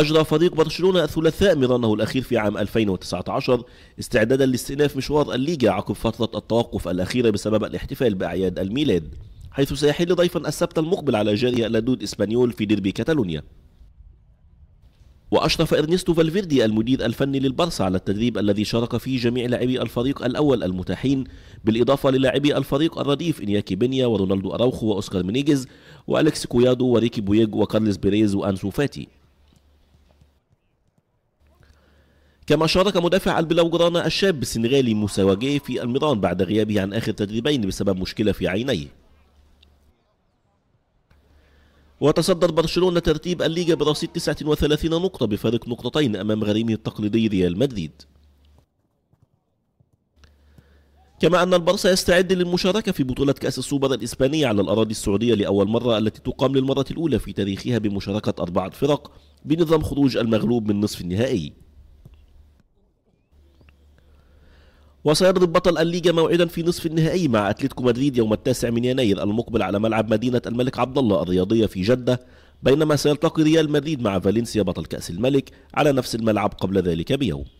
أجرى فريق برشلونة الثلاثاء مرانه الأخير في عام 2019 استعدادا لاستئناف مشوار الليجا عقب فترة التوقف الأخيرة بسبب الاحتفال بأعياد الميلاد حيث سيحل ضيفا السبت المقبل على جاري لدود إسبانيول في ديربي كاتالونيا وأشرف إرنستو فالفيردي المدير الفني للبرسا على التدريب الذي شارك فيه جميع لاعبي الفريق الأول المتاحين بالإضافة للاعبي الفريق الرديف إنياكي بنيا ورونالدو أراوخو وأوسكار منيجز وأليكس كويادو وريكي بويج وكارلس بيريز وأنسو فاتي كما شارك مدافع البلاو الشاب السنغالي موسى واجيه في الميران بعد غيابه عن آخر تدريبين بسبب مشكلة في عينيه وتصدر برشلونة ترتيب الليجا برصيد 39 نقطة بفارق نقطتين أمام غريمه التقليدي ريال مدريد كما أن البرسا يستعد للمشاركة في بطولة كأس السوبر الإسبانية على الأراضي السعودية لأول مرة التي تقام للمرة الأولى في تاريخها بمشاركة أربعة فرق بنظام خروج المغلوب من نصف النهائي وسيرد بطل الليجا موعدا في نصف النهائي مع اتلتيكو مدريد يوم التاسع من يناير المقبل على ملعب مدينة الملك عبد الله الرياضية في جدة بينما سيلتقي ريال مدريد مع فالنسيا بطل كأس الملك على نفس الملعب قبل ذلك بيوم